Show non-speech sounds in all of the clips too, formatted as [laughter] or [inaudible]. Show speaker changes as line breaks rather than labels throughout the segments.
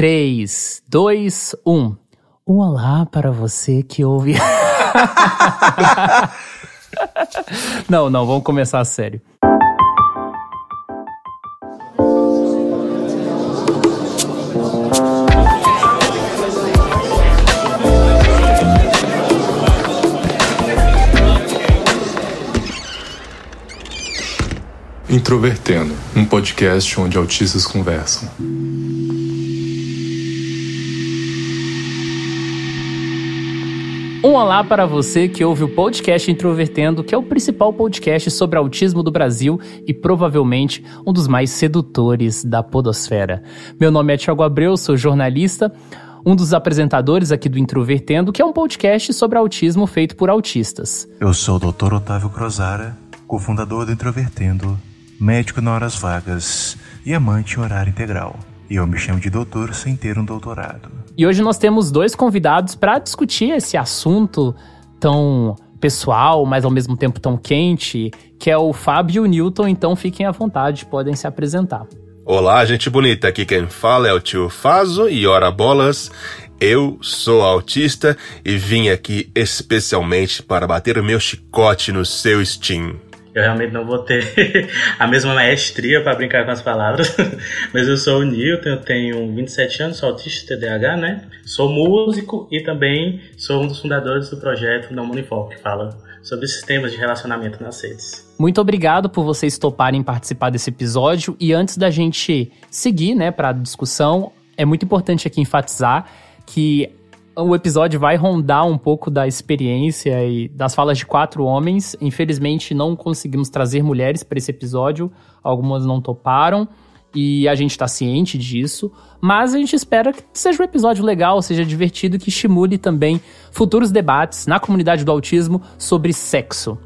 3, 2, 1. Um olá para você que ouve. [laughs] não, não, vamos começar a sério.
Introvertendo, um podcast onde autistas conversam.
Um olá para você que ouve o podcast Introvertendo, que é o principal podcast sobre autismo do Brasil e provavelmente um dos mais sedutores da podosfera. Meu nome é Thiago Abreu, sou jornalista, um dos apresentadores aqui do Introvertendo, que é um podcast sobre autismo feito por autistas.
Eu sou o Dr. Otávio Crozara, cofundador do Introvertendo, médico na horas vagas e amante em horário integral. E eu me chamo de doutor sem ter um doutorado.
E hoje nós temos dois convidados para discutir esse assunto tão pessoal, mas ao mesmo tempo tão quente, que é o Fábio Newton. Então fiquem à vontade, podem se apresentar.
Olá, gente bonita. Aqui quem fala é o tio Fazo e ora bolas. Eu sou autista e vim aqui especialmente para bater o meu chicote no seu Steam. Eu realmente
não vou ter [laughs] a mesma maestria para brincar com as palavras. [laughs] Mas eu sou o Newton, eu tenho 27 anos, sou autista TDAH, né? Sou músico e também sou um dos fundadores do projeto Não Unifol, que fala sobre sistemas de relacionamento nas redes.
Muito obrigado por vocês toparem participar desse episódio. E antes da gente seguir né, para a discussão, é muito importante aqui enfatizar que o episódio vai rondar um pouco da experiência e das falas de quatro homens. Infelizmente, não conseguimos trazer mulheres para esse episódio, algumas não toparam. E a gente está ciente disso, mas a gente espera que seja um episódio legal, seja divertido, que estimule também futuros debates na comunidade do autismo sobre sexo.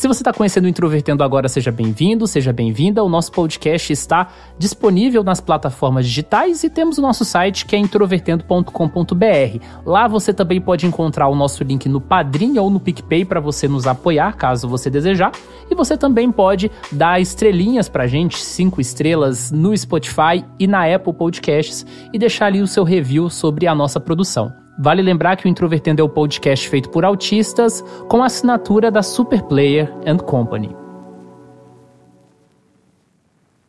Se você está conhecendo o Introvertendo agora, seja bem-vindo, seja bem-vinda. O nosso podcast está disponível nas plataformas digitais e temos o nosso site que é introvertendo.com.br. Lá você também pode encontrar o nosso link no Padrinho ou no PicPay para você nos apoiar, caso você desejar. E você também pode dar estrelinhas para a gente, cinco estrelas, no Spotify e na Apple Podcasts e deixar ali o seu review sobre a nossa produção. Vale lembrar que o Introvertendo é o podcast feito por autistas com a assinatura da Superplayer and Company.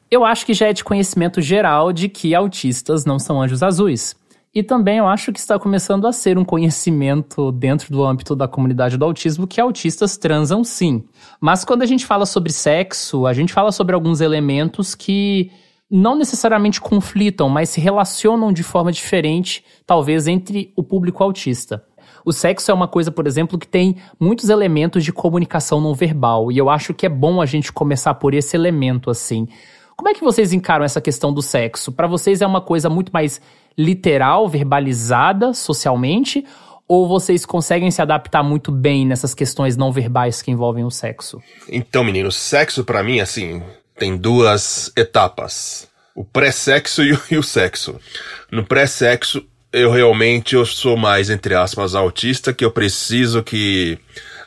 Eu acho que já é de conhecimento geral de que autistas não são anjos azuis. E também eu acho que está começando a ser um conhecimento dentro do âmbito da comunidade do autismo que autistas transam sim. Mas quando a gente fala sobre sexo, a gente fala sobre alguns elementos que não necessariamente conflitam, mas se relacionam de forma diferente, talvez, entre o público autista. O sexo é uma coisa, por exemplo, que tem muitos elementos de comunicação não verbal, e eu acho que é bom a gente começar por esse elemento assim. Como é que vocês encaram essa questão do sexo? Para vocês é uma coisa muito mais literal, verbalizada socialmente, ou vocês conseguem se adaptar muito bem nessas questões não verbais que envolvem o sexo?
Então, menino, sexo para mim, assim, tem duas etapas: o pré-sexo e, o sexo. No pré-sexo, eu realmente eu sou mais, entre aspas, autista, que eu preciso que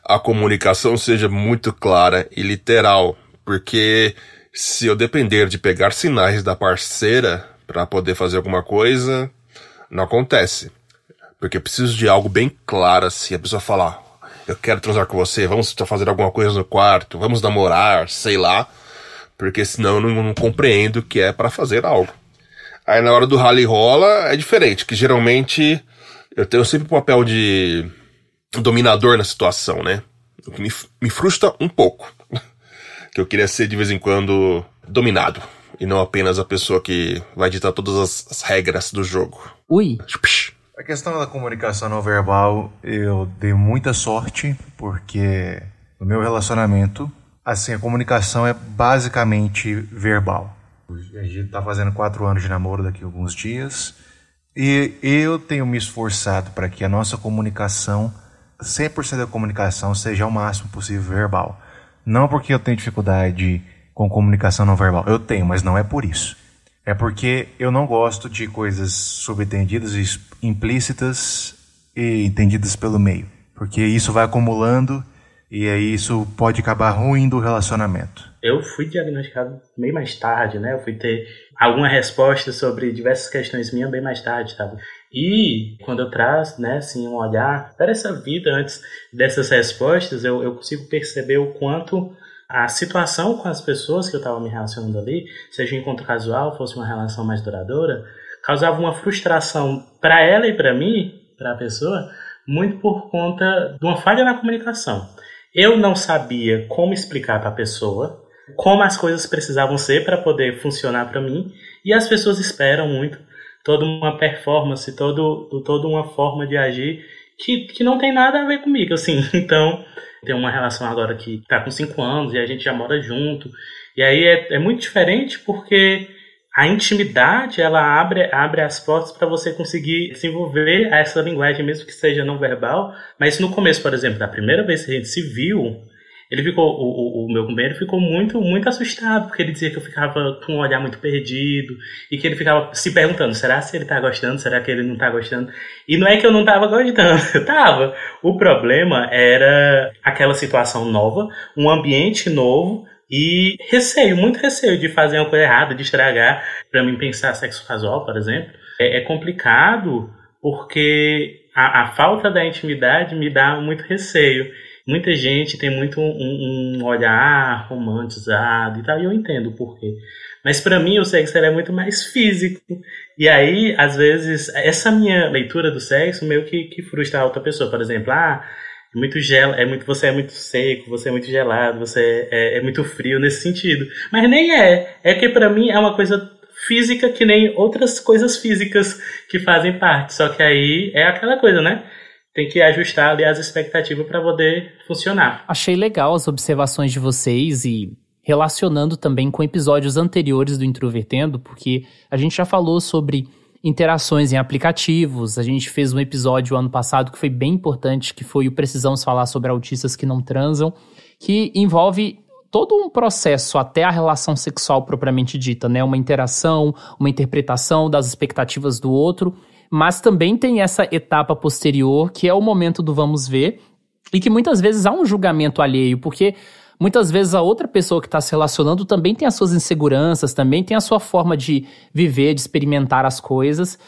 a comunicação seja muito clara e literal, porque se eu depender de pegar sinais da parceira para poder fazer alguma coisa, não acontece. Porque eu preciso de algo bem claro, assim, a pessoa falar, ah, eu quero transar com você, vamos fazer alguma coisa no quarto, vamos namorar, sei lá porque senão eu não, não compreendo que é para fazer algo. Aí na hora do rally rola é diferente, que geralmente eu tenho sempre o papel de dominador na situação, né? O que me, me frustra um pouco. [laughs] que eu queria ser de vez em quando dominado. E não apenas a pessoa que vai ditar todas as, as regras do jogo.
Ui. A questão da comunicação não verbal, eu dei muita sorte, porque no meu relacionamento Assim, a comunicação é basicamente verbal. A gente está fazendo quatro anos de namoro daqui a alguns dias e eu tenho me esforçado para que a nossa comunicação, 100% da comunicação, seja o máximo possível verbal. Não porque eu tenho dificuldade com comunicação não verbal. Eu tenho, mas não é por isso. É porque eu não gosto de coisas subentendidas e implícitas e entendidas pelo meio. Porque isso vai acumulando e aí isso pode acabar ruindo o relacionamento.
Eu fui diagnosticado bem mais tarde, né? Eu fui ter alguma resposta sobre diversas questões minhas bem mais tarde, tá? E quando eu traço, né, assim, um olhar para essa vida antes dessas respostas, eu, eu consigo perceber o quanto a situação com as pessoas que eu estava me relacionando ali, seja um encontro casual, fosse uma relação mais duradoura, causava uma frustração para ela e para mim, para a pessoa, muito por conta de uma falha na comunicação. Eu não sabia como explicar para a pessoa como as coisas precisavam ser para poder funcionar para mim, e as pessoas esperam muito toda uma performance, todo, toda uma forma de agir que, que não tem nada a ver comigo, assim. [laughs] Então, tem uma relação agora que tá com cinco anos e a gente já mora junto. E aí é, é muito diferente porque a intimidade ela abre, abre as portas para você conseguir desenvolver essa linguagem, mesmo que seja não verbal. Mas no começo, por exemplo, da primeira vez que a gente se viu, ele ficou, o, o, o meu companheiro ficou muito, muito assustado, porque ele dizia que eu ficava com um olhar muito perdido e que ele ficava se perguntando: será se ele tá gostando? Será que ele não tá gostando? E não é que eu não tava gostando, [laughs] eu tava. O problema era aquela situação nova, um ambiente novo e receio, muito receio de fazer uma coisa errada, de estragar. Para mim, pensar sexo casual, por exemplo, é, é complicado porque a, a, falta da intimidade me dá muito receio. Muita gente tem muito um, um olhar romantizado e tal, e eu entendo por quê. Mas para mim o sexo é muito mais físico. E aí, às vezes, essa minha leitura do sexo meio que, que frustra a outra pessoa. Por exemplo, ah, é muito gel, é muito você é muito seco, você é muito gelado, você é, é muito frio nesse sentido. Mas nem é. É que para mim é uma coisa física que nem outras coisas físicas que fazem parte. Só que aí é aquela coisa, né? Tem que ajustar ali as
expectativas para poder funcionar. Achei legal as observações de vocês e relacionando também com episódios anteriores do Introvertendo, porque a gente já falou sobre interações em aplicativos. A gente fez um episódio ano passado que foi bem importante, que foi o Precisamos Falar sobre Autistas que Não Transam, que envolve todo um processo até a relação sexual propriamente dita, né? Uma interação, uma interpretação das expectativas do outro, mas também tem essa etapa posterior, que é o momento do vamos ver, e que muitas vezes há um julgamento alheio, porque muitas vezes a outra pessoa que está se relacionando também tem as suas inseguranças, também tem a sua forma de viver, de experimentar as coisas.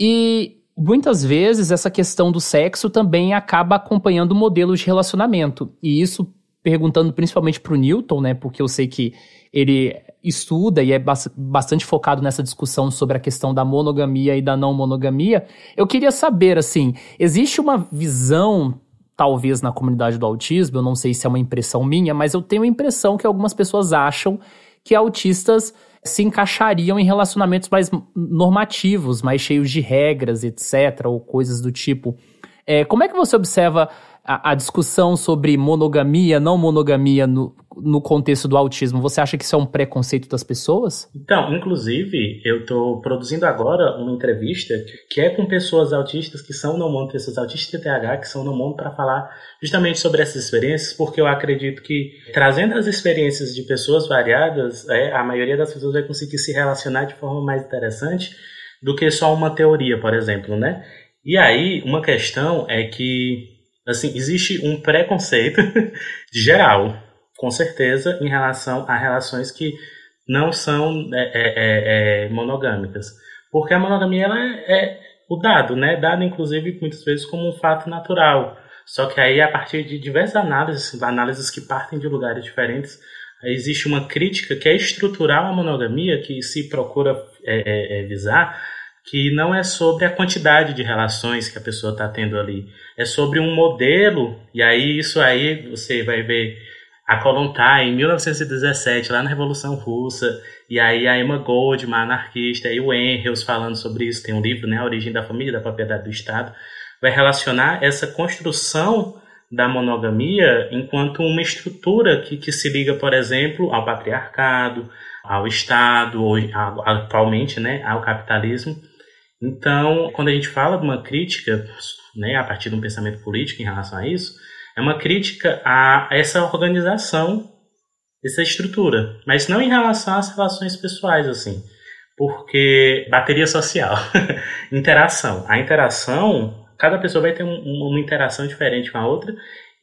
E muitas vezes essa questão do sexo também acaba acompanhando modelos de relacionamento. E isso perguntando principalmente para o Newton, né? Porque eu sei que ele estuda e é bastante focado nessa discussão sobre a questão da monogamia e da não monogamia. Eu queria saber, assim, existe uma visão talvez na comunidade do autismo, eu não sei se é uma impressão minha, mas eu tenho a impressão que algumas pessoas acham que autistas se encaixariam em relacionamentos mais normativos, mais cheios de regras, etc., ou coisas do tipo. É, como é que você observa a, a discussão sobre monogamia, não monogamia no, no contexto do autismo, você acha que isso é um preconceito das pessoas?
Então, inclusive, eu estou produzindo agora uma entrevista que é com pessoas autistas que são não mono, pessoas autistas TTH que são não mono, para falar justamente sobre essas experiências, porque eu acredito que trazendo as experiências de pessoas variadas, é, a maioria das pessoas vai conseguir se relacionar de forma mais interessante do que só uma teoria, por exemplo, né? E aí, uma questão é que Assim, existe um preconceito [laughs] geral, com certeza, em relação a relações que não são né, é, é, é, monogâmicas. Porque a monogamia ela é, é, o dado, né? Dado, inclusive, muitas vezes como um fato natural. Só que aí, a partir de diversas análises, análises que partem de lugares diferentes, existe uma crítica que é estrutural à monogamia, que se procura é, é, visar, que não é sobre a quantidade de relações que a pessoa está tendo ali, é sobre um modelo, e aí isso aí você vai ver a Kolontai em 1917, lá na Revolução Russa, e aí a Emma Goldman, anarquista, e o Engels falando sobre isso, tem um livro, né, A Origem da Família, da Propriedade do Estado, vai relacionar essa construção da monogamia enquanto uma estrutura que, que se liga, por exemplo, ao patriarcado, ao Estado, ou, atualmente né, ao capitalismo. Então, quando a gente fala de uma crítica né, a partir de um pensamento político em relação a isso, é uma crítica a essa organização, essa estrutura, mas não em relação às relações pessoais, assim, porque bateria social, [laughs] interação. A interação, cada pessoa vai ter um, uma interação diferente com a outra,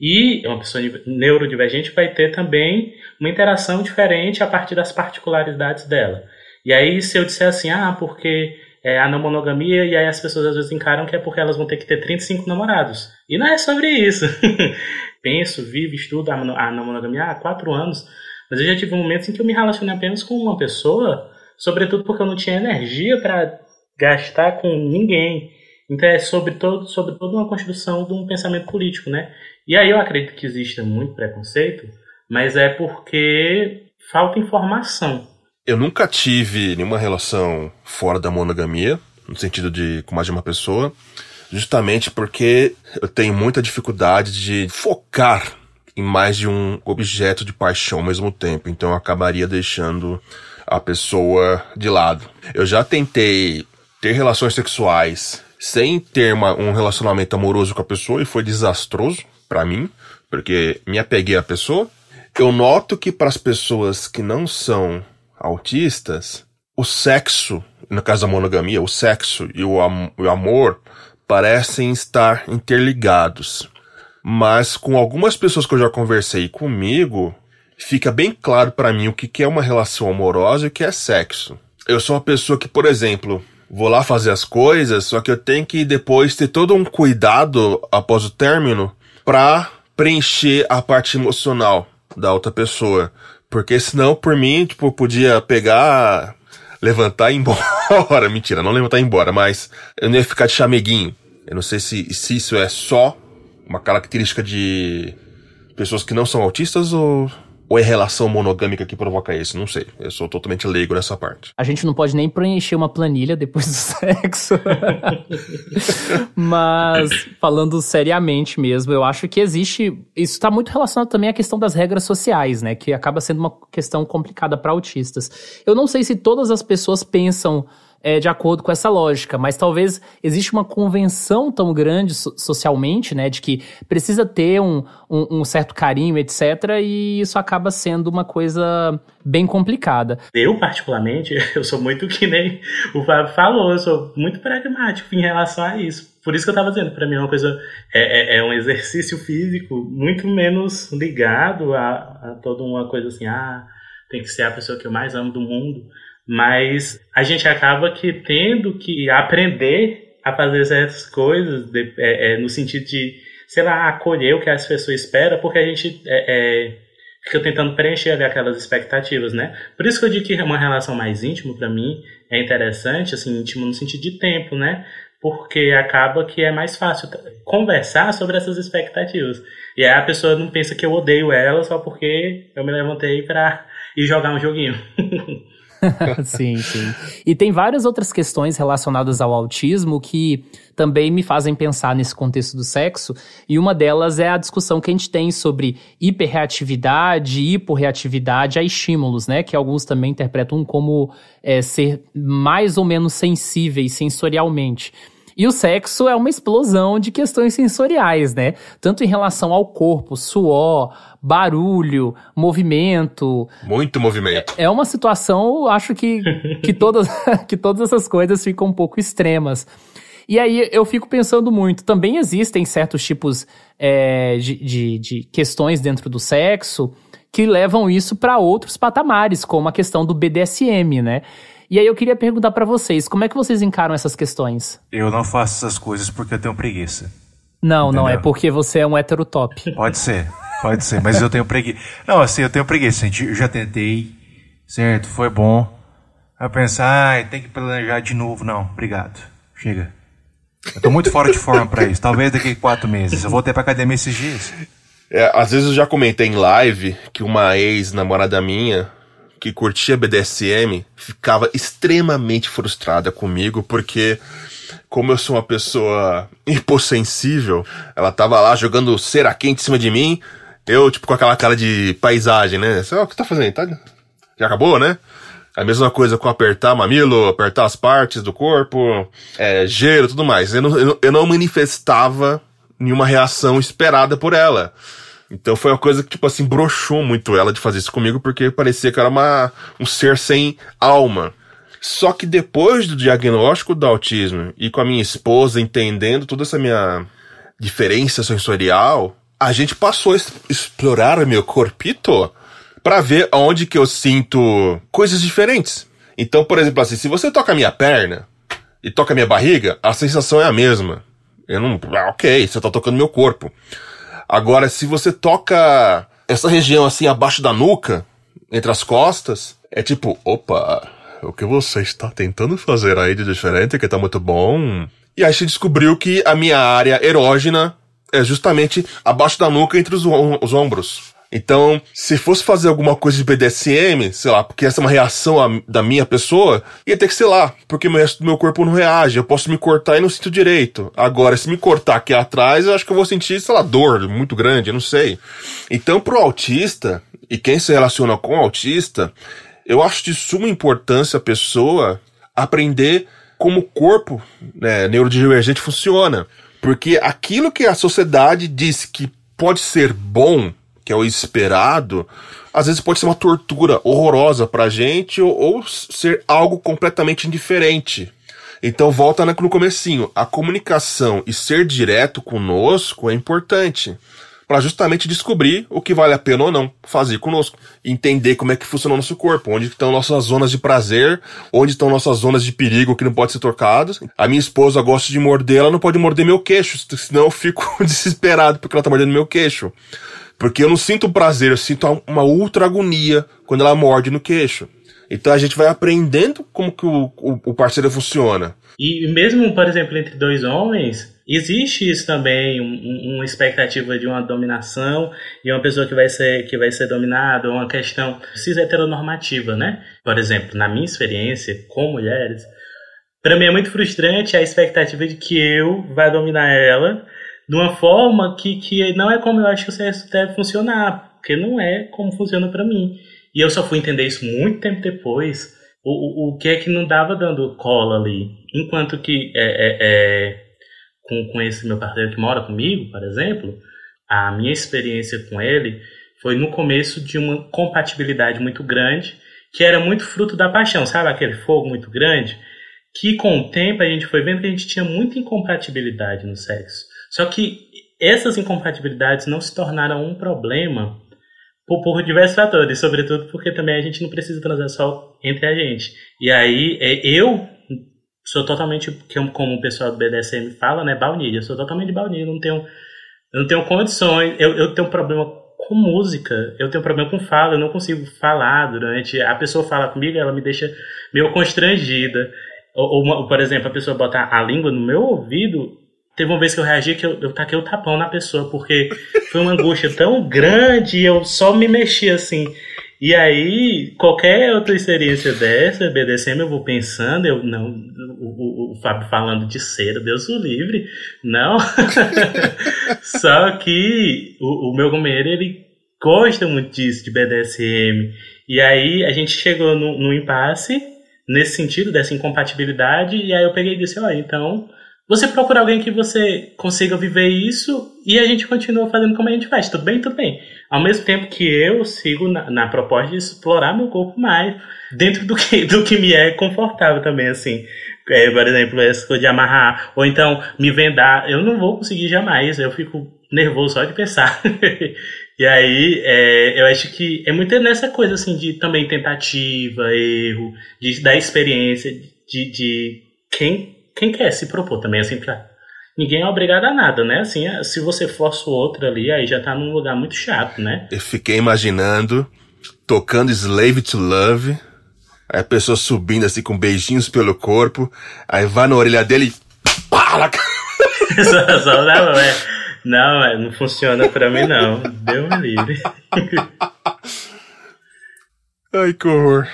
e uma pessoa neurodivergente vai ter também uma interação diferente a partir das particularidades dela. E aí, se eu disser assim, ah, porque é, a não monogamia, e aí as pessoas às vezes encaram que é porque elas vão ter que ter 35 namorados. E não é sobre isso. [laughs] Penso, vivo, estudo a, a não monogamia há quatro anos, mas eu já tive momentos em que eu me relacionei apenas com uma pessoa, sobretudo porque eu não tinha energia para gastar com ninguém. Então é sobre, todo, sobre toda uma construção de um pensamento político, né? E aí eu acredito que exista muito preconceito, mas é porque falta
informação. Eu nunca tive nenhuma relação fora da monogamia, no sentido de com mais de uma pessoa, justamente porque eu tenho muita dificuldade de focar em mais de um objeto de paixão ao mesmo tempo, então eu acabaria deixando a pessoa de lado. Eu já tentei ter relações sexuais sem ter uma, um relacionamento amoroso com a pessoa e foi desastroso para mim, porque me apeguei à pessoa. Eu noto que para as pessoas que não são autistas, o sexo, no caso da monogamia, o sexo e o, am o amor parecem estar interligados. Mas com algumas pessoas que eu já conversei comigo, fica bem claro para mim o que, que é uma relação amorosa e o que é sexo. Eu sou uma pessoa que, por exemplo, vou lá fazer as coisas, só que eu tenho que depois ter todo um cuidado após o término para preencher a parte emocional da outra pessoa. Porque senão, por mim, tipo, podia pegar, levantar e ir [laughs] embora. Mentira, não levantar e ir embora, mas eu não ia ficar de chameguinho. Eu não sei se, se isso é só uma característica de pessoas que não são autistas ou ou é relação monogâmica que provoca isso? Não sei. Eu sou totalmente leigo nessa parte.
A gente não pode nem preencher uma planilha depois do [laughs] sexo. Mas, falando seriamente mesmo, eu acho que existe. Isso está muito relacionado também à questão das regras sociais, né? Que acaba sendo uma questão complicada para autistas. Eu não sei se todas as pessoas pensam é, de acordo com essa lógica, mas talvez existe uma convenção tão grande so socialmente, né, de que precisa ter um, um, um, certo carinho, etc, e isso acaba sendo uma coisa bem complicada. Eu, particularmente, [laughs] eu sou muito que nem o Fábio falou, eu sou
muito pragmático em relação a isso. Por isso que eu estava dizendo, para mim é uma coisa, é, é, é, um exercício físico muito menos ligado a, a toda uma coisa assim, ah, tem que ser a pessoa que eu mais amo do mundo mas a gente acaba que tendo que aprender a fazer certas coisas de, é, é, no sentido de, sei lá, acolher o que as pessoas esperam, porque a gente é, é fica tentando preencher aquelas expectativas, né? Por isso que eu digo que uma relação mais íntima, para mim, é interessante, assim, íntima no sentido de tempo, né? porque acaba que é mais fácil conversar sobre essas expectativas. E aí a pessoa não pensa que eu odeio ela só porque eu me levantei para ir jogar um joguinho. [laughs]
[laughs] sim, sim. E tem várias outras questões relacionadas ao autismo que também me fazem pensar nesse contexto do sexo, e uma delas é a discussão que a gente tem sobre hiperreatividade, hiporreatividade a estímulos, né? Que alguns também interpretam como é, ser mais ou menos sensíveis sensorialmente. E o sexo é uma explosão de questões sensoriais, né? Tanto em relação ao corpo, suor, barulho, movimento. Muito movimento. É uma situação, acho que, que, [laughs] todas, [laughs] que todas essas coisas ficam um pouco extremas. E aí eu fico pensando muito. Também existem certos tipos é, de, de, de questões dentro do sexo que levam isso para outros patamares, como a questão do BDSM, né? E aí eu queria perguntar para vocês, como é que vocês encaram essas
questões? Eu não faço essas coisas porque eu tenho preguiça. Não, Entendeu? não, é porque você é um hétero top. Pode ser, pode ser, mas eu tenho preguiça. Não, assim, eu tenho preguiça, gente. Eu já tentei, certo? Foi bom. A pensar, ah, tem que planejar de novo. Não, obrigado. Chega. Eu tô muito fora de forma para isso. Talvez daqui quatro meses. Eu voltei pra academia esses dias.
É, às vezes eu já comentei em live que uma ex-namorada minha que curtia BDSM ficava extremamente frustrada comigo, porque como eu sou uma pessoa [laughs] hipossensível, ela tava lá jogando cera quente em cima de mim, eu, tipo, com aquela cara de paisagem, né? Você, oh, o que tá fazendo? Tá... Já acabou, né? A mesma coisa com apertar mamilo, apertar as partes do corpo, é, eh, gelo tudo mais. Eu não, eu não manifestava nenhuma reação esperada por ela. Então foi uma coisa que, tipo assim, broxou muito ela de fazer isso comigo, porque parecia que era uma, um ser sem alma. Só que depois do diagnóstico do autismo e com a minha esposa entendendo toda essa minha diferença sensorial, a gente passou a explorar meu corpito para ver onde que eu sinto coisas diferentes. Então, por exemplo, assim, se você toca a minha perna e toca a minha barriga, a sensação é a mesma. Eu não, ah, OK, você tá tocando meu corpo. Agora, se você toca essa região assim abaixo da nuca, entre as costas, é tipo, opa, o que você está tentando fazer aí de diferente que tá muito bom? E aí se descobriu que a minha área erógena é justamente abaixo da nuca entre os, os ombros. Então, se fosse fazer alguma coisa de BDSM, sei lá, porque essa é uma reação a, da minha pessoa, ia ter que sei lá, porque o resto do meu corpo não reage. Eu posso me cortar e não sinto direito. Agora, se me cortar aqui atrás, eu acho que eu vou sentir, sei lá, dor muito grande, eu não sei. Então, pro autista, e quem se relaciona com autista, eu acho de suma importância a pessoa aprender como o corpo né, neurodivergente funciona. Porque aquilo que a sociedade diz que pode ser bom que é o esperado, às vezes pode ser uma tortura horrorosa pra gente ou, ou ser algo completamente indiferente. Então volta no comecinho, a comunicação e ser direto conosco é importante para justamente descobrir o que vale a pena ou não fazer conosco, entender como é que funciona o nosso corpo, onde estão nossas zonas de prazer, onde estão nossas zonas de perigo que não pode ser tocadas. A minha esposa gosta de morder, ela não pode morder meu queixo, senão eu fico [laughs] desesperado porque ela tá mordendo meu queixo. Porque eu não sinto prazer, eu sinto uma ultra agonia quando ela morde no queixo. Então a gente vai aprendendo como que o, o, o parceiro funciona.
E mesmo, por exemplo, entre dois homens, existe isso também, um, uma expectativa de uma dominação e uma pessoa que vai ser, que vai ser dominada, uma questão cis heteronormativa, né? Por exemplo, na minha experiência com mulheres, para mim é muito frustrante a expectativa de que eu vá dominar ela de uma forma que, que não é como eu acho que o sexo deve funcionar, porque não é como funciona para mim. E eu só fui entender isso muito tempo depois, o, o, o que é que não dava dando cola ali. Enquanto que é, é, é, com, com esse meu parceiro que mora comigo, por exemplo, a minha experiência com ele foi no começo de uma compatibilidade muito grande, que era muito fruto da paixão, sabe? Aquele fogo muito grande, que com o tempo a gente foi vendo que a gente tinha muita incompatibilidade no sexo. Só que essas incompatibilidades não se tornaram um problema por, por, diversos fatores, sobretudo porque também a gente não precisa transar só entre a gente. E aí, é, eu sou totalmente, como o pessoal do BDSM fala, né, baunilha. Eu sou totalmente baunilha, não tenho, não tenho condições, eu, eu tenho problema com música, eu tenho problema com fala, eu não consigo falar durante... A pessoa fala comigo, ela me deixa meio constrangida. Ou, ou por exemplo, a pessoa botar a língua no meu ouvido, Teve uma vez que eu reagi que eu, eu taquei o tapão na pessoa, porque foi uma angústia tão grande e eu só me mexi assim. E aí, qualquer outra experiência dessa, BDSM, eu vou pensando, eu não, o, o, o Fábio falando de cera, Deus o livre, não. [laughs] Só que o, o meu companheiro, ele gosta muito disso, de BDSM. E aí a gente chegou num impasse, nesse sentido, dessa incompatibilidade, e aí eu peguei e disse, ó, oh, então você procura alguém que você consiga viver isso e a gente continua fazendo como a gente faz. Tudo bem, tudo bem. Ao mesmo tempo que eu sigo na, na proposta de explorar meu corpo mais, dentro do que, [laughs] do que me é confortável também, assim. É, por exemplo, essa coisa de amarrar, ou então me vendar. Eu não vou conseguir jamais, eu fico nervoso só de pensar. [laughs] e aí, é, eu acho que é muito nessa coisa, assim, de também tentativa, erro, de, da experiência, de, de quem quem quer se propor também, assim, pra... Ninguém é obrigado a nada, né? Assim, é, se você força o outro ali, aí já tá num lugar muito chato,
né? Eu fiquei imaginando, tocando Slave to Love, aí a pessoa subindo assim com beijinhos pelo corpo, aí vai na orelha dele e Pala! cara.
[laughs] só, só, não, é, não, é, não funciona pra mim não. Deu uma livre.
Ai, que
horror.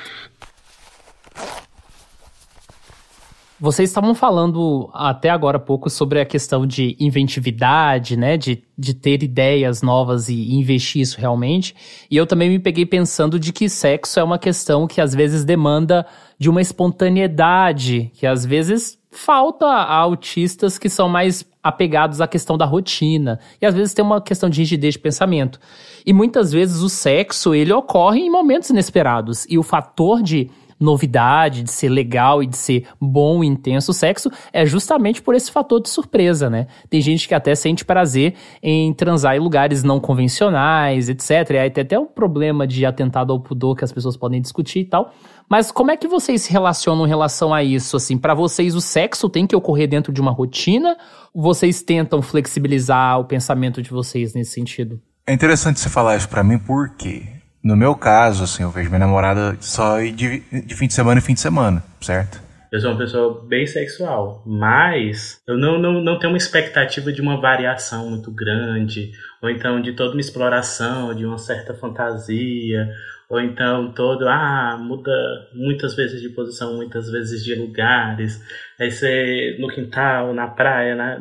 Vocês estavam falando até agora há pouco sobre a questão de inventividade, né? De, de ter ideias novas e, e investir isso realmente. E eu também me peguei pensando de que sexo é uma questão que às vezes demanda de uma espontaneidade, que às vezes falta a autistas que são mais apegados à questão da rotina. E às vezes tem uma questão de rigidez de pensamento. E muitas vezes o sexo, ele ocorre em momentos inesperados. E o fator de novidade, de ser legal e de ser bom e intenso o sexo, é justamente por esse fator de surpresa, né? Tem gente que até sente prazer em transar em lugares não convencionais, etc. E aí tem até o um problema de atentado ao pudor que as pessoas podem discutir e tal. Mas como é que vocês se relacionam em relação a isso? Assim, para vocês o sexo tem que ocorrer dentro de uma rotina? Vocês tentam flexibilizar o pensamento de vocês nesse
sentido? É interessante você falar isso para mim porque no meu caso, assim, eu vejo minha namorada só de, de fim de semana em fim de semana, certo?
Eu sou uma pessoa bem sexual, mas eu não, não, não tenho uma expectativa de uma variação muito grande, ou então de toda uma exploração, de uma certa fantasia, ou então todo, ah, muda muitas vezes de posição, muitas vezes de lugares, aí você no quintal, na praia, né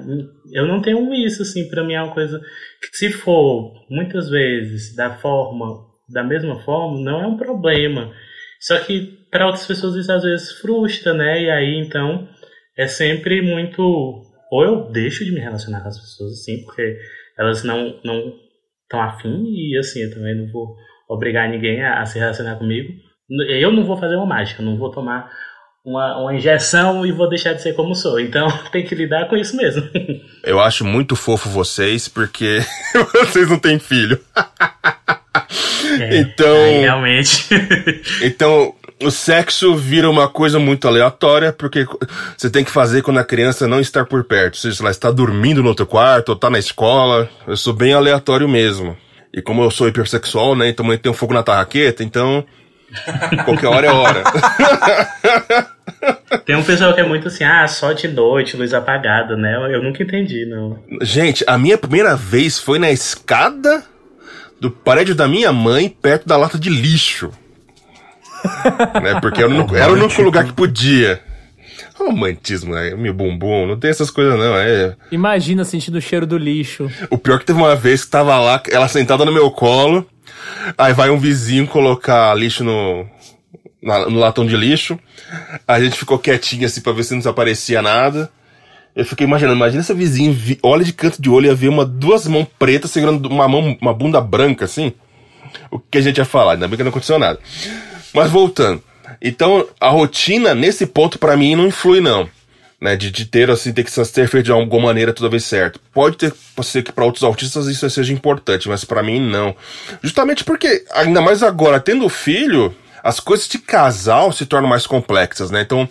eu não tenho isso, assim, pra mim é uma coisa que se for muitas vezes da forma da mesma forma não é um problema. Só que para outras pessoas isso às vezes frustra, né? E aí então é sempre muito. Ou eu deixo de me relacionar com as pessoas assim, porque elas não não estão afim e assim eu também não vou obrigar ninguém a, a, se relacionar comigo. Eu não vou fazer uma mágica, não vou tomar uma, uma injeção e vou deixar de ser como sou. Então [laughs] tem que lidar com isso mesmo.
Eu acho muito fofo vocês, porque [laughs] vocês não têm filho. [laughs] É, então. É, realmente. [laughs] então, o sexo vira uma coisa muito aleatória, porque você tem que fazer quando a criança não está por perto. Seja ela está dormindo no outro quarto, ou está na escola. Eu sou bem aleatório mesmo. E como eu sou hipersexual, né? Então tem um fogo na tarraqueta, então.
Qualquer hora é hora. [laughs] Tem um pessoal que é muito assim, ah, só de noite, luz apagada, né? Eu nunca entendi, não.
Gente, a minha primeira vez foi na escada do prédio da minha mãe perto da lata de lixo. [laughs] né? Porque eu não, era o único lugar que podia. Romantismo, né? Meu bumbum, não tem essas coisas não, é. Imagina sentindo
o cheiro do lixo.
O pior que teve uma vez que tava lá, ela sentada no meu colo, aí vai um vizinho colocar lixo no, no latão de lixo, a gente ficou quietinho assim pra ver se não desaparecia nada, eu fiquei imaginando, imagina essa vizinha vi, olha de canto de olho e ia ver uma, duas mãos pretas segurando uma mão, uma bunda branca assim. O que a gente ia falar? Ainda bem que não aconteceu nada. Mas voltando. Então, a rotina nesse ponto para mim não influi não. Né, de, de ter assim, ter que ser feito de alguma maneira toda vez certo. Pode ter, ser que para outros autistas isso seja importante, mas para mim não. Justamente porque, ainda mais agora, tendo filho, as coisas de casal se tornam mais complexas, né? Então,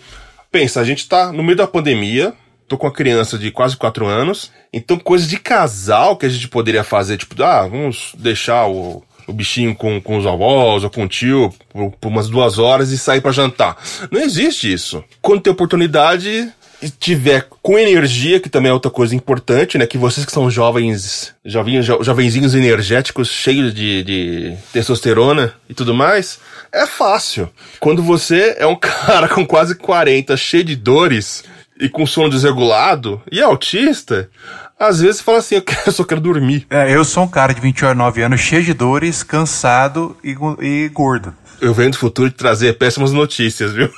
pensa, a gente tá no meio da pandemia, tô com uma criança de quase 4 anos. Então, coisa de casal que a gente poderia fazer, tipo, ah, vamos deixar o, o bichinho com, com os avós ou com o tio por, por umas duas horas e sair para jantar. Não existe isso. Quando tem oportunidade, e tiver com energia, que também é outra coisa importante, né? Que vocês que são jovens, jovinhos, jo, jovenzinhos energéticos, cheios de, de testosterona e tudo mais, é fácil. Quando você é um [laughs] cara com quase 40, cheio de dores, e com sono desregulado e é autista, às vezes fala assim, eu, eu só quero dormir. É, eu sou um cara de
29 anos, cheio de dores, cansado e, e gordo. Eu venho do futuro de trazer péssimas notícias, viu?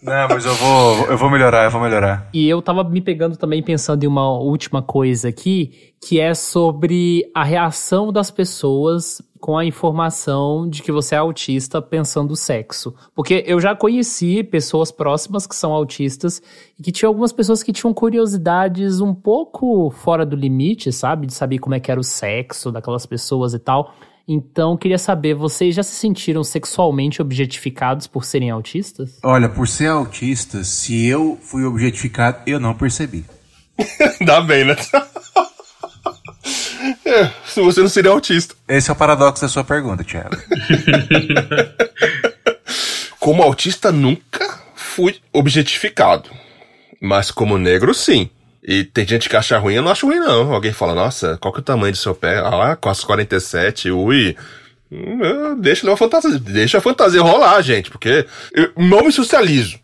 Não, mas eu vou, eu vou melhorar, eu vou melhorar.
E eu tava me pegando também pensando em uma última coisa aqui, que é sobre a reação das pessoas com a informação de que você é autista pensando sexo. Porque eu já conheci pessoas próximas que são autistas e que tinha algumas pessoas que tinham curiosidades um pouco fora do limite, sabe? De saber como é que era o sexo daquelas pessoas e tal. Então, queria saber, vocês já se sentiram sexualmente objetificados por serem autistas?
Olha, por ser autista, se eu fui objetificado, eu não percebi. [laughs] Dá bem, né? É, se você não seria autista. Esse é o paradoxo da sua pergunta, Thiago.
[laughs] como autista, nunca fui objetificado. Mas como negro, sim. E tem gente que acha ruim, eu não acho ruim, não. Alguém fala, nossa, qual que é o tamanho do seu pé? Ah, quase 47, ui. Hum, deixa fantasia, deixa a fantasia rolar, gente, porque eu não me socializo,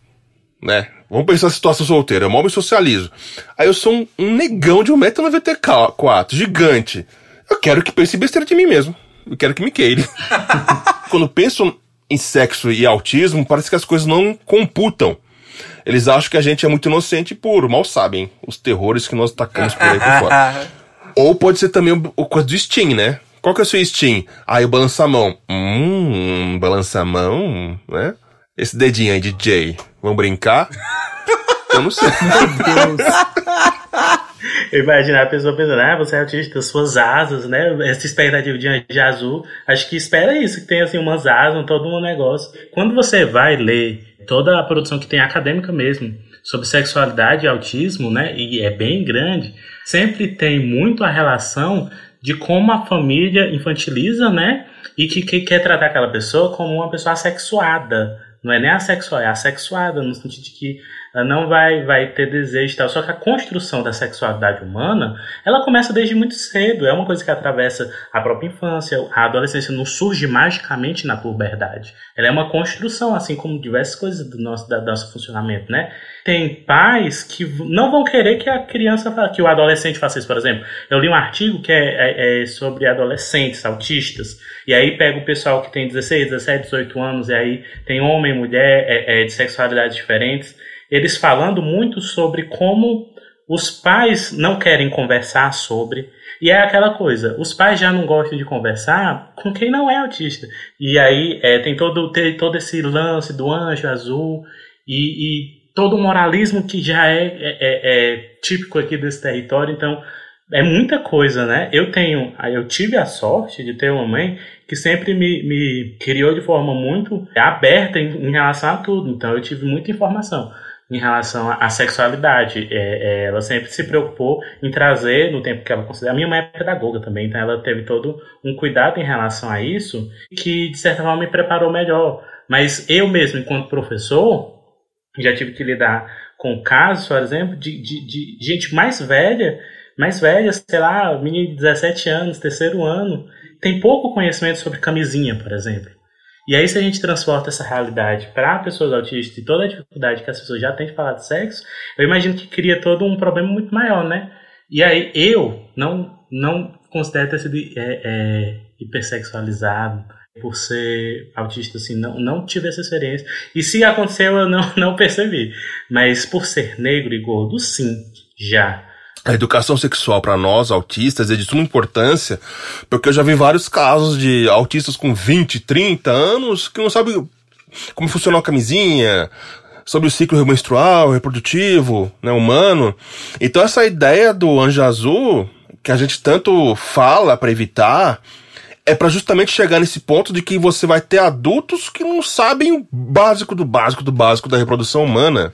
né? Vamos pensar a situação solteira. Eu é mal me socializo. Aí eu sou um, um negão de 1,94m, gigante. Eu quero que pense besteira de mim mesmo. Eu quero que me queire. [laughs] Quando penso em sexo e autismo, parece que as coisas não computam. Eles acham que a gente é muito inocente e puro, mal sabem os terrores que nós atacamos por aí por fora. [laughs] Ou pode ser também o, coisa do Steam, né? Qual que é o seu Steam? Ah, eu balanço a mão. Hum, balança a mão, né? Esse dedinho aí de vamos brincar? [laughs] Eu não sei. Meu
Deus. [laughs] Imagina a pessoa pensando, ah, você é autista, suas asas, né? Essa expectativa de anjo azul. Acho que espera isso, que tem assim umas asas, todo um negócio. Quando você vai ler toda a produção que tem acadêmica mesmo sobre sexualidade e autismo, né? E é bem grande, sempre tem muito a relação de como a família infantiliza, né? E que, que quer tratar aquela pessoa como uma pessoa assexuada não é nem asexual, é assexuada, no sentido de que não vai, vai ter desejo e tal. Só que a construção da sexualidade humana, ela começa desde muito cedo. É uma coisa que atravessa a própria infância. A adolescência não surge magicamente na puberdade. Ela é uma construção, assim como diversas coisas do nosso, da, do nosso funcionamento, né? Tem pais que não vão querer que a criança, que o adolescente faça isso, por exemplo. Eu li um artigo que é, é, é sobre adolescentes, autistas. E aí pega o pessoal que tem 16, 17, 18 anos, e aí tem homem, mulher, é, é de sexualidades diferentes eles falando muito sobre como os pais não querem conversar sobre. E é aquela coisa, os pais já não gostam de conversar com quem não é autista. E aí é, tem, todo, tem todo esse lance do anjo azul e, e todo o moralismo que já é, é, é, é típico aqui desse território. Então, é muita coisa, né? Eu tenho, eu tive a sorte de ter uma mãe que sempre me, me criou de forma muito aberta em, em relação a tudo. Então, eu tive muita informação em relação à sexualidade. É, é, ela sempre se preocupou em trazer, no tempo que ela considera. A minha mãe é pedagoga também, então ela teve todo um cuidado em relação a isso, que de certa forma me preparou melhor. Mas eu mesmo, enquanto professor, já tive que lidar com casos, por exemplo, de, de, de gente mais velha, mais velha, sei lá, menino de 17 anos, terceiro ano, tem pouco conhecimento sobre camisinha, por exemplo. E aí, se a gente transporta essa realidade para pessoas autistas e toda a dificuldade que as pessoas já têm de falar de sexo, eu imagino que cria todo um problema muito maior, né? E aí, eu não, não considero ter sido é, é, hipersexualizado por ser autista, assim, não, não tive essa experiência. E se aconteceu, eu não, [laughs] não percebi. Mas por ser negro e gordo, sim,
já a educação sexual para nós autistas é de suma importância, porque eu já vi vários casos de autistas com 20, 30 anos que não sabem como funciona a camisinha, sobre o ciclo menstrual, reprodutivo, né, humano. Então essa ideia do anjo azul que a gente tanto fala para evitar é para justamente chegar nesse ponto de que você vai ter adultos que não sabem o básico do básico do básico da reprodução humana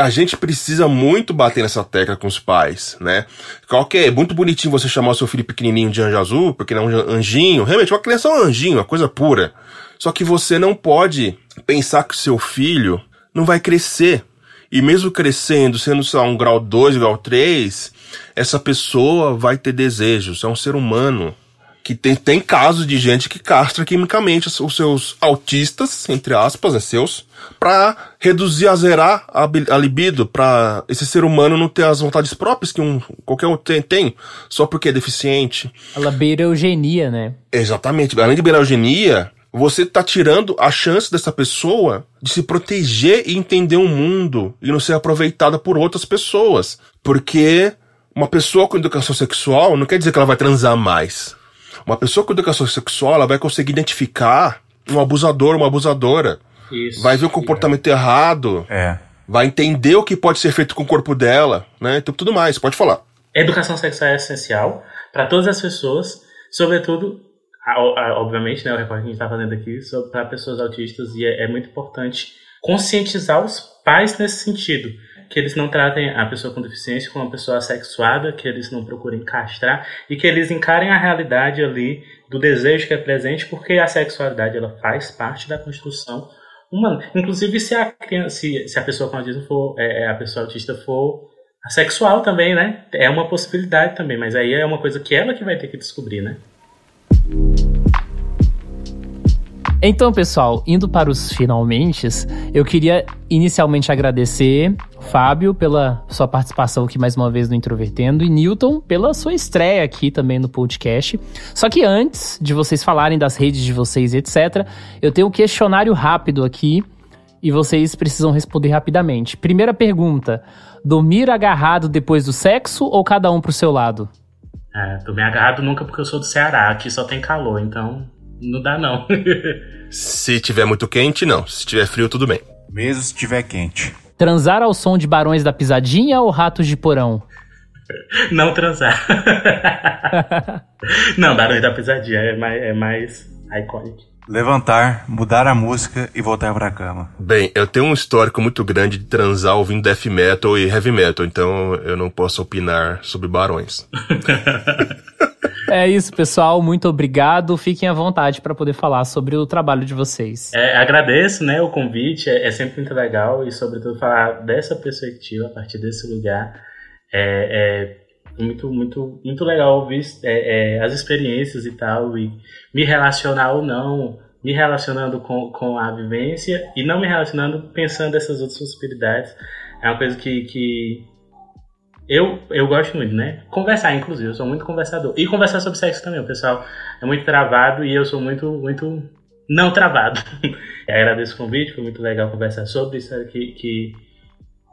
a gente precisa muito bater nessa tecla com os pais, né? Qual que é? é muito bonitinho você chamar o seu filho pequenininho de anjo azul, porque não é um anjinho. Realmente, uma criança é um anjinho, uma coisa pura. Só que você não pode pensar que o seu filho não vai crescer. E mesmo crescendo, sendo só um grau 2, grau 3, essa pessoa vai ter desejos, é um ser humano que tem, tem casos de gente que castra quimicamente os seus autistas, entre aspas, é seus, para reduzir, a zerar a, a libido, para esse ser humano não ter as vontades próprias que um qualquer um tem, tem só porque é deficiente. Ela beira eugenia, né? Exatamente. Além de beirar eugenia, você tá tirando a chance dessa pessoa de se proteger e entender o mundo e não ser aproveitada por outras pessoas, porque uma pessoa com educação sexual não quer dizer que ela vai transar mais uma pessoa com educação sexual, ela vai conseguir identificar um abusador, uma abusadora. Isso, vai ver o comportamento é. errado. É. Vai entender o que pode ser feito com o corpo dela, né? Então, tudo mais. Pode falar.
Educação sexual é essencial para todas as pessoas, sobretudo, obviamente, né, o repórter que a gente está fazendo aqui para pessoas autistas e é, é muito importante conscientizar os pais nesse sentido que eles não tratem a pessoa com deficiência como uma pessoa assexuada, que eles não procurem castrar e que eles encarem a realidade ali do desejo que é presente, porque a sexualidade ela faz parte da construção humana. Inclusive se a criança, se, se a pessoa com autismo for, é, é, a pessoa autista for assexual também, né? É uma possibilidade também, mas aí é uma coisa que ela que vai ter que descobrir, né?
Então, pessoal, indo para os finalmente, eu queria inicialmente agradecer Fábio pela sua participação aqui mais uma vez no Introvertendo e Newton pela sua estreia aqui também no podcast. Só que antes de vocês falarem das redes de vocês, etc, eu tenho um questionário rápido aqui e vocês precisam responder rapidamente. Primeira pergunta: dormir agarrado depois do sexo ou cada um pro seu lado?
É, dormir agarrado
nunca porque eu sou do Ceará, aqui
só tem calor, então não dá não. [laughs] se tiver muito quente, não. Se tiver frio, tudo bem. Mesmo se tiver quente.
Transar ao som de Barões da Pisadinha ou Ratos de Porão?
Não transar. [laughs] não, Barões da
Pisadinha é mais, é mais iconic. Levantar, mudar a música e voltar pra cama.
Bem, eu tenho um histórico muito grande de transar ouvindo death metal e heavy metal, então eu não posso opinar sobre barões.
[laughs] É isso, pessoal. Muito obrigado. Fiquem à vontade para poder falar sobre o trabalho de vocês.
É, agradeço né, o
convite. É, é, sempre muito legal e, sobretudo, falar dessa perspectiva a partir desse lugar. É, é muito, muito, muito legal ouvir é, é, as experiências e tal e me relacionar ou não me relacionando com, com a vivência e não me relacionando pensando essas outras possibilidades. É uma coisa que, que eu, eu gosto muito, né? Conversar, inclusive, eu sou muito conversador. E conversar sobre sexo também, o pessoal é muito travado e eu sou muito, muito não travado. [laughs] agradeço o convite, foi muito legal conversar sobre isso, que, que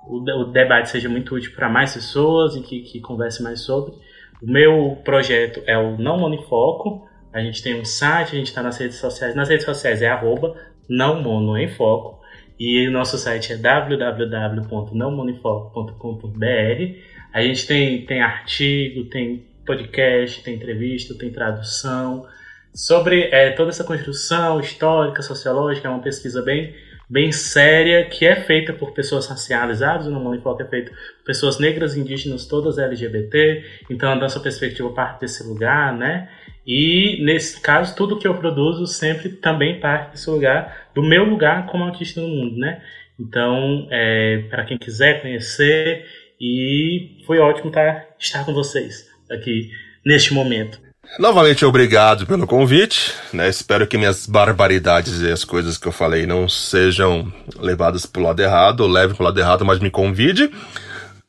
o, o debate seja muito útil para mais pessoas e que, que converse mais sobre. O meu projeto é o Não Monofoco. A gente tem um site, a gente está nas redes sociais. Nas redes sociais é arroba não mono em foco. E o nosso site é www.nãomonofoco.com.br. A gente tem, tem artigo, tem podcast, tem entrevista, tem tradução sobre é, toda essa construção histórica, sociológica, é uma pesquisa bem, bem séria que é feita por pessoas racializadas, o Mundo Foco é feito por pessoas negras, indígenas, todas LGBT, então a nossa perspectiva parte desse lugar, né? E nesse caso, tudo que eu produzo sempre também parte desse lugar, do meu lugar como artista no mundo, né? Então, é, para quem quiser conhecer, e foi ótimo tá, estar com vocês aqui neste momento.
Novamente, obrigado pelo convite. Né? Espero que minhas barbaridades e as coisas que eu falei não sejam levadas para o lado errado, ou levem para o lado errado, mas me convide.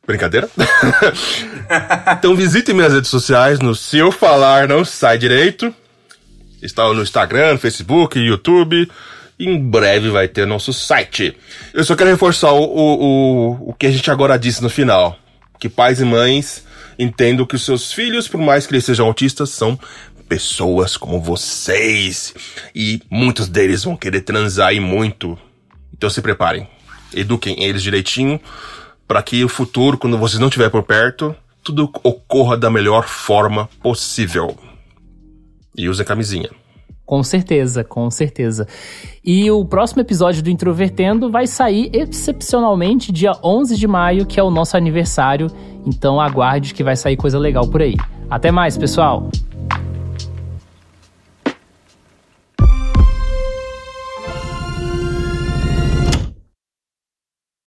Brincadeira? [laughs] então visite minhas redes sociais no Se Eu Falar Não Sai Direito. Está no Instagram, Facebook, YouTube em breve vai ter nosso site. Eu só quero reforçar o, o, o, que a gente agora disse no final. Que pais e mães entendam que os seus filhos, por mais que eles sejam autistas, são pessoas como vocês. E muitos deles vão querer transar e muito. Então se preparem. Eduquem eles direitinho para que o futuro, quando vocês não estiver por perto, tudo ocorra da melhor forma possível. E usem camisinha.
Com certeza, com certeza. E o próximo episódio do Introvertendo vai sair excepcionalmente dia 11 de maio, que é o nosso aniversário. Então aguarde que vai sair coisa legal por aí. Até mais, pessoal!